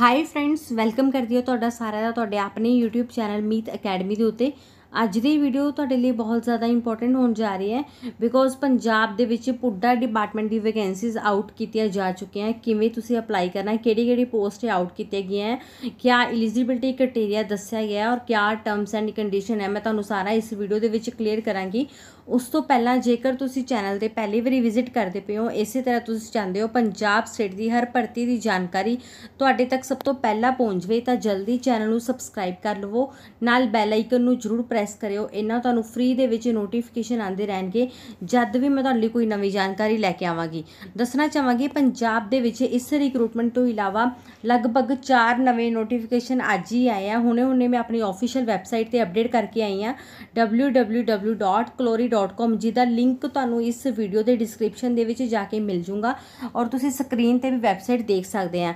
high friends welcome ਕਰਦੀ ਹਾਂ ਤੁਹਾਡਾ ਸਾਰਿਆਂ ਦਾ ਤੁਹਾਡੇ ਆਪਣੇ YouTube ਚੈਨਲ ਮੀਤ ਅਕੈਡਮੀ ਦੇ ਉੱਤੇ ਅੱਜ ਦੀ ਵੀਡੀਓ ਤੁਹਾਡੇ ਲਈ ਬਹੁਤ ਜ਼ਿਆਦਾ ਇੰਪੋਰਟੈਂਟ ਹੋਣ ਜਾ ਰਹੀ ਹੈ ਬਿਕੋਜ਼ ਪੰਜਾਬ ਦੇ ਵਿੱਚ ਪੁੱਡਾ ਡਿਪਾਰਟਮੈਂਟ ਦੀ ਵੈਕੈਂਸੀਜ਼ ਆਊਟ ਕੀਤੀਆਂ ਜਾ ਚੁੱਕੀਆਂ ਕਿਵੇਂ ਤੁਸੀਂ ਅਪਲਾਈ ਕਰਨਾ ਹੈ ਕਿਹੜੀ ਕਿਹੜੀ ਪੋਸਟ ਆਊਟ ਕੀਤੀਆਂ ਗਈਆਂ ਹੈ ਕਿਆ ਐਲੀਜੀਬਿਲਟੀ ਕ੍ਰਾਈਟੇਰੀਆ ਦੱਸਿਆ ਗਿਆ ਹੈ ਔਰ ਕਿਆ ਟਰਮਸ ਐਂਡ ਕੰਡੀਸ਼ਨ ਹੈ ਮੈਂ ਤੁਹਾਨੂੰ ਸਾਰਾ ਇਸ ਵੀਡੀਓ ਦੇ ਵਿੱਚ ਕਲੀਅਰ ਕਰਾਂਗੀ ਉਸ ਤੋਂ ਪਹਿਲਾਂ ਜੇਕਰ ਤੁਸੀਂ ਚੈਨਲ ਤੇ ਪਹਿਲੀ ਵਾਰੀ ਵਿਜ਼ਿਟ ਕਰਦੇ ਪਏ ਹੋ ਇਸੇ ਤਰ੍ਹਾਂ ਤੁਸੀਂ ਚਾਹੁੰਦੇ ਹੋ ਪੰਜਾਬ ਸਟੇਟ ਦੀ ਹਰ ਭਰਤੀ ਦੀ ਜਾਣਕਾਰੀ ਤੁਹਾਡੇ ਤੱਕ ਸਭ ਤੋਂ ਪਹਿਲਾਂ ਪਹੁੰਚਵੇ ਤਾਂ ਜਲਦੀ ਚੈਨਲ ਨੂੰ ਸਬਸਕ੍ਰਾਈਬ ਕਰ ਲਵੋ ਨਾਲ ਬੈਲ ਆਈਕਨ ਨੂੰ ਜ਼ਰੂਰ ਪ੍ਰੈਸ ਕਰਿਓ ਇਹਨਾਂ ਤੁਹਾਨੂੰ ਫ੍ਰੀ ਦੇ ਵਿੱਚ ਨੋਟੀਫਿਕੇਸ਼ਨ ਆਉਂਦੇ ਰਹਿਣਗੇ ਜਦ ਵੀ ਮੈਂ ਤੁਹਾਡੇ ਲਈ ਕੋਈ ਨਵੀਂ ਜਾਣਕਾਰੀ ਲੈ ਕੇ ਆਵਾਂਗੀ ਦੱਸਣਾ ਚਾਹਾਂਗੀ ਪੰਜਾਬ ਦੇ ਵਿੱਚ ਇਸ ਰਿਕਰੂਟਮੈਂਟ ਤੋਂ ਇਲਾਵਾ ਲਗਭਗ 4 ਨਵੇਂ ਨੋਟੀਫਿਕੇਸ਼ਨ ਅੱਜ ਹੀ ਆਏ ਆ ਹੁਣੇ ਹੁਣੇ ਮੈਂ ਆਪਣੀ ਆਫੀਸ਼ੀਅਲ ਵੈਬਸਾਈਟ ਤੇ ਅਪਡੇਟ ਕਰਕੇ ਆਈ ਆ www.clory.com ਜਿਹਦਾ ਲਿੰਕ ਤੁਹਾਨੂੰ ਇਸ ਵੀਡੀਓ ਦੇ ਡਿਸਕ੍ਰਿਪਸ਼ਨ ਦੇ ਵਿੱਚ ਜਾ ਕੇ ਮਿਲ ਜੂਗਾ ਔਰ ਤੁਸੀਂ ਸਕਰੀਨ ਤੇ ਵੀ ਵੈਬਸਾਈਟ ਦੇਖ ਸਕਦੇ ਆ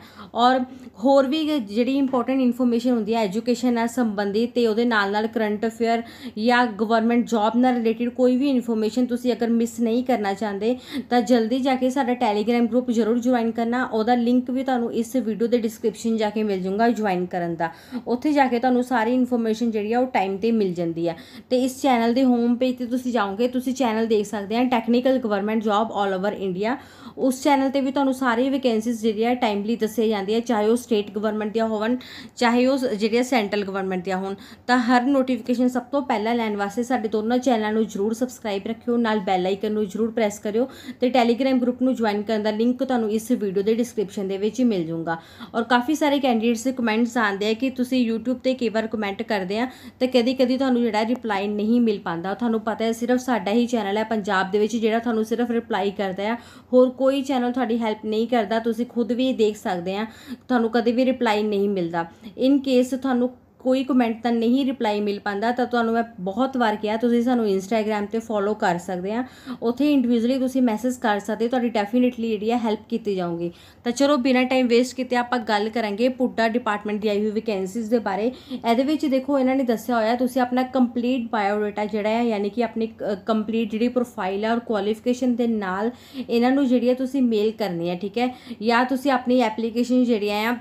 ਔਰ ਹੋਰ ਵੀ ਜਿਹੜੀ ਇੰਪੋਰਟੈਂਟ ਇਨਫੋਰਮੇਸ਼ਨ ਹੁੰਦੀ ਹੈ ਐਜੂਕੇਸ਼ਨ ਨਾਲ ਸੰਬੰਧਿਤ ਤੇ ਉਹਦੇ ਨਾਲ ਨਾਲ ਕਰੰਟ ਅਫੇਅਰ ਕੈਰੀਅਰ ਜਾਂ ਗਵਰਨਮੈਂਟ ਜੌਬ ਨਾਲ ਰਿਲੇਟਡ ਕੋਈ ਵੀ ਇਨਫੋਰਮੇਸ਼ਨ ਤੁਸੀਂ ਅਗਰ ਮਿਸ ਨਹੀਂ ਕਰਨਾ ਚਾਹੁੰਦੇ ਤਾਂ ਜਲਦੀ ਜਾ ਕੇ ਸਾਡਾ ਟੈਲੀਗ੍ਰam ਗਰੁੱਪ ਜ਼ਰੂਰ ਜੁਆਇਨ ਕਰਨਾ ਉਹਦਾ ਲਿੰਕ ਵੀ ਤੁਹਾਨੂੰ ਇਸ ਵੀਡੀਓ ਦੇ ਡਿਸਕ੍ਰਿਪਸ਼ਨ ਜਾ ਕੇ ਮਿਲ ਜਾਊਗਾ ਜੁਆਇਨ ਕਰਨ ਦਾ ਉੱਥੇ ਜਾ ਕੇ ਤੁਹਾਨੂੰ ਸਾਰੀ ਇਨਫੋਰਮੇਸ਼ਨ ਜਿਹੜੀ ਆ ਉਹ ਟਾਈਮ ਤੇ ਮਿਲ ਜਾਂਦੀ ਆ ਤੇ ਇਸ ਚੈਨਲ ਦੇ ਹੋਮ ਪੇਜ ਤੇ ਤੁਸੀਂ ਜਾਓਗੇ ਤੁਸੀਂ ਚੈਨਲ ਦੇਖ ਸਕਦੇ ਆ technical government job all over India ਉਸ ਚੈਨਲ ਤੇ ਵੀ ਤੁਹਾਨੂੰ ਸਾਰੀ ਵੈਕੈਂਸੀਜ਼ ਜਿਹੜੀਆਂ ਟਾਈਮਲੀ ਜਾਂਦੀ ਆ ਚਾਹੇ ਉਹ ਸਟੇਟ ਗਵਰਨਮੈਂਟ ਦੀਆਂ ਹੋਵਨ ਚਾਹੇ ਉਹ ਜਿਹੜੀਆਂ ਸੈਂਟਰਲ ਗਵਰਨਮੈਂਟ ਦੀਆਂ ਹੋਣ ਤਾਂ ਹਰ ਨੋਟੀਫਿਕੇਸ਼ਨ ਸਭ ਤੋਂ ਪਹਿਲਾਂ ਲੈਣ ਵਾਸਤੇ ਸਾਡੇ ਦੋਨੋਂ ਚੈਨਲਾਂ ਨੂੰ ਜਰੂਰ ਸਬਸਕ੍ਰਾਈਬ ਰੱਖਿਓ ਨਾਲ ਬੈਲ ਆਈਕਨ ਨੂੰ ਜਰੂਰ ਪ੍ਰੈਸ ਕਰਿਓ ਤੇ ਟੈਲੀਗ੍ਰam ਗਰੁੱਪ ਨੂੰ ਜੁਆਇਨ ਕਰਨ ਦਾ ਲਿੰਕ ਤੁਹਾਨੂੰ ਇਸ ਵੀਡੀਓ ਦੇ ਡਿਸਕ੍ਰਿਪਸ਼ਨ ਦੇ ਵਿੱਚ ਹੀ ਮਿਲ ਜਾਊਗਾ ਔਰ ਕਾਫੀ ਸਾਰੇ ਕੈਂਡੀਡੇਟਸ ਦੇ ਕਮੈਂਟਸ ਆਉਂਦੇ ਆ ਕਿ ਤੁਸੀਂ YouTube ਤੇ ਕਈ ਵਾਰ ਕਮੈਂਟ ਕਰਦੇ ਆ ਤੇ ਕਦੀ-ਕਦੀ ਤੁਹਾਨੂੰ ਜਿਹੜਾ ਰਿਪਲਾਈ ਨਹੀਂ ਮਿਲ ਪਾਉਂਦਾ ਤੁਹਾਨੂੰ ਪਤਾ ਹੈ ਸਿਰਫ ਸਾਡਾ ਹੀ ਚੈਨਲ ਹੈ ਪੰਜਾਬ ਦੇ ਵਿੱਚ ਜਿਹੜਾ ਤੁਹਾਨੂੰ ਸਿਰਫ ਰਿਪਲਾਈ ਕਰਦਾ ਹੈ ਹੋਰ ਕੋਈ ਚੈਨਲ ਤੁਹਾਡੀ ਹੈਲਪ ਨਹੀਂ ਕਰਦਾ ਤੁਸੀਂ ਖੁਦ ਵੀ ਦੇਖ ਸਕਦੇ ਆ ਤੁਹਾਨੂੰ ਕਦੇ ਵੀ ਰਿਪਲਾਈ ਨਹੀਂ ਮਿਲਦਾ ਇਨ ਕੇਸ ਤੁਹਾਨੂੰ ਕੋਈ ਕਮੈਂਟ ਤਾਂ ਨਹੀਂ ਰਿਪਲਾਈ ਮਿਲ ਪਾਂਦਾ ਤਾਂ ਤੁਹਾਨੂੰ ਮੈਂ ਬਹੁਤ ਵਾਰ ਕਿਹਾ ਤੁਸੀਂ ਸਾਨੂੰ ਇੰਸਟਾਗ੍ਰam ਤੇ ਫੋਲੋ ਕਰ ਸਕਦੇ ਆ ਉੱਥੇ ਇੰਡੀਵਿਜੂਅਲੀ ਤੁਸੀਂ ਮੈਸੇਜ ਕਰ ਸਕਦੇ ਤੁਹਾਡੀ ਡੈਫੀਨਿਟਲੀ ਜਿਹੜੀ ਆ ਹੈਲਪ ਕੀਤੀ ਜਾਊਗੀ ਤਾਂ ਚਲੋ ਬਿਨਾਂ ਟਾਈਮ ਵੇਸਟ ਕੀਤੇ ਆਪਾਂ ਗੱਲ ਕਰਾਂਗੇ ਪੁੱਡਾ ਡਿਪਾਰਟਮੈਂਟ ਦੀ ਆਈ ਹੋਈ ਵੈਕੈਂਸੀਜ਼ ਦੇ ਬਾਰੇ ਇਹਦੇ ਵਿੱਚ ਦੇਖੋ ਇਹਨਾਂ ਨੇ ਦੱਸਿਆ ਹੋਇਆ ਤੁਸੀਂ ਆਪਣਾ ਕੰਪਲੀਟ ਬਾਇਓ ਡਾਟਾ ਜਿਹੜਾ ਹੈ ਯਾਨੀ ਕਿ ਆਪਣੀ ਕੰਪਲੀਟ ਜਿਹੜੀ ਪ੍ਰੋਫਾਈਲ ਹੈ ਔਰ ਕੁਆਲੀਫਿਕੇਸ਼ਨ ਦੇ ਨਾਲ ਇਹਨਾਂ ਨੂੰ ਜਿਹੜੀ ਆ ਤੁਸੀਂ ਮੇਲ ਕਰਨੀ ਹੈ ਠੀਕ ਹੈ ਜਾਂ ਤੁਸੀਂ ਆਪਣੀ ਐਪਲੀਕੇਸ਼ਨ ਜਿਹੜੀ ਆ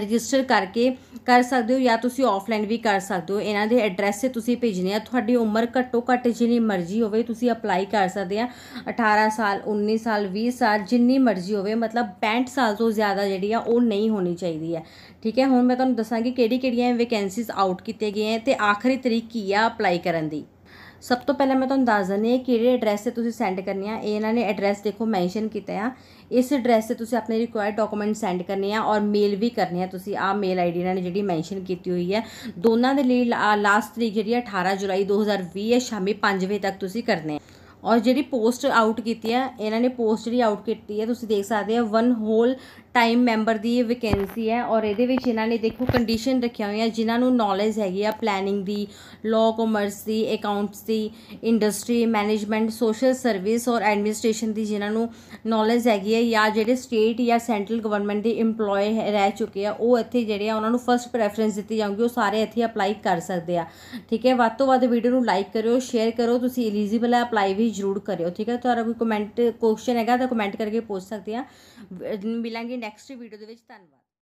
ਰਜਿਸਟਰ ਕਰਕੇ ਕਰ ਸਕਦੇ ਹੋ ਜਾਂ ਤੁਸੀਂ ਆਫਲਾਈਨ ਵੀ ਕਰ ਸਕਦੇ ਹੋ ਇਹਨਾਂ ਦੇ ਐਡਰੈਸ ਤੇ ਤੁਸੀਂ ਭੇਜਨੇ ਆ ਤੁਹਾਡੀ ਉਮਰ ਘੱਟੋ ਘੱਟ ਜਿੰਨੀ ਮਰਜ਼ੀ ਹੋਵੇ ਤੁਸੀਂ ਅਪਲਾਈ ਕਰ ਸਕਦੇ ਆ 18 ਸਾਲ 19 ਸਾਲ 20 ਸਾਲ ਜਿੰਨੀ ਮਰਜ਼ੀ ਹੋਵੇ ਮਤਲਬ 65 ਸਾਲ ਤੋਂ ਜ਼ਿਆਦਾ ਜਿਹੜੀ ਆ ਉਹ ਨਹੀਂ ਹੋਣੀ ਚਾਹੀਦੀ ਆ ਠੀਕ ਹੈ ਹੁਣ ਮੈਂ ਤੁਹਾਨੂੰ ਦੱਸਾਂਗੀ ਕਿਹੜੀ ਕਿਹੜੀਆਂ ਵੈਕੈਂਸੀਜ਼ ਆਊਟ ਕੀਤੇ ਗਏ ਆ ਤੇ ਆਖਰੀ ਤਰੀਕ ਕੀ ਆ ਅਪਲਾਈ ਕਰਨ ਦੀ ਸਭ ਤੋਂ ਪਹਿਲਾਂ ਮੈਂ ਤੁਹਾਨੂੰ ਦੱਸ ਦਿੰਦੀ ਹਾਂ ਕਿਹੜੇ ਐਡਰੈਸ ਤੇ ਤੁਸੀਂ ਸੈਂਡ ਕਰਨੀ ਆ ਇਹ ਇਹਨਾਂ ਨੇ ਐਡਰੈਸ ਦੇਖੋ ਮੈਂਸ਼ਨ ਕੀਤਾ ਆ ਇਸ ਐਡਰੈਸ ਤੇ ਤੁਸੀਂ ਆਪਣੇ ਰਿਕੁਆਇਰਡ ਡਾਕੂਮੈਂਟ ਸੈਂਡ ਕਰਨੇ ਆ ਔਰ ਮੇਲ ਵੀ ਕਰਨੇ ਆ ਤੁਸੀਂ ਆ ਮੇਲ ਆਈਡੀ ਇਹਨਾਂ ਨੇ ਜਿਹੜੀ ਮੈਂਸ਼ਨ ਕੀਤੀ ਹੋਈ ਹੈ ਦੋਨਾਂ ਦੇ ਲਈ ਲਾਸਟ ਤਰੀਕ ਜਿਹੜੀ 18 ਜੁਲਾਈ 2020 ਹੈ ਸ਼ਾਮੇ 5 ਵਜੇ ਤੱਕ ਤੁਸੀਂ ਕਰਨੇ ਆ ਔਰ ਜਿਹੜੀ ਪੋਸਟ ਆਊਟ ਕੀਤੀ ਹੈ ਇਹਨਾਂ ਨੇ ਪੋਸਟ ਜਿਹੜੀ ਆਊਟ ਕੀਤੀ ਹੈ ਤੁਸੀਂ ਦੇਖ ਸਕਦੇ ਆ ਵਨ ਹੋਲ ਟਾਈਮ ਮੈਂਬਰ ਦੀ ਇਹ ਵੈਕੈਂਸੀ ਹੈ ਔਰ ਇਹਦੇ ਵਿੱਚ ਇਹਨਾਂ ਨੇ ਦੇਖੋ ਕੰਡੀਸ਼ਨ ਰੱਖਿਆ ਹੈ ਜਿਨ੍ਹਾਂ ਨੂੰ ਨੌਲੇਜ ਹੈਗੀ ਆ ਪਲੈਨਿੰਗ ਦੀ ਲਾਅ ਕਾਮਰਸ ਦੀ ਅਕਾਊਂਟਸ ਦੀ ਇੰਡਸਟਰੀ ਮੈਨੇਜਮੈਂਟ ਸੋਸ਼ਲ ਸਰਵਿਸ ਔਰ ਐਡਮਿਨਿਸਟ੍ਰੇਸ਼ਨ ਦੀ ਜਿਨ੍ਹਾਂ ਨੂੰ ਨੌਲੇਜ ਹੈਗੀ ਹੈ ਜਾਂ ਜਿਹੜੇ ਸਟੇਟ ਜਾਂ ਸੈਂਟਰਲ ਗਵਰਨਮੈਂਟ ਦੇ EMPLOYE ਰਹਿ ਚੁੱਕੇ ਆ ਉਹ ਇੱਥੇ ਜਿਹੜੇ ਆ ਉਹਨਾਂ ਨੂੰ ਫਰਸਟ ਪ੍ਰੈਫਰੈਂਸ ਦਿੱਤੀ ਜਾਊਗੀ ਉਹ ਸਾਰੇ ਇੱਥੇ ਅਪਲਾਈ ਕਰ ਸਕਦੇ ਆ ਠੀਕ ਹੈ ਵੱਧ ਤੋਂ ਵੱਧ ਵੀਡੀਓ ਨੂੰ ਲਾਈਕ ਕਰਿਓ ਸ਼ੇਅਰ ਕਰੋ ਤੁਸੀਂ ਐਲੀਜੀਬਲ ਹੈ ਅਪਲਾਈ ਵੀ ਜ਼ਰੂਰ ਕਰਿਓ ਠੀਕ ਹੈ ਤੁਹਾਡਾ ਕੋਈ ਕਮੈਂਟ ਕੁਐਸਚਨ ਹੈਗਾ ਤਾਂ ਕਮੈਂਟ ਕਰਕੇ ਪੁੱਛ ਸਕਦੇ ਆ ਮਿਲਾਂਗੇ ਨੈਕਸਟ ਵੀਡੀਓ ਦੇ ਵਿੱਚ ਧੰਨਵਾਦ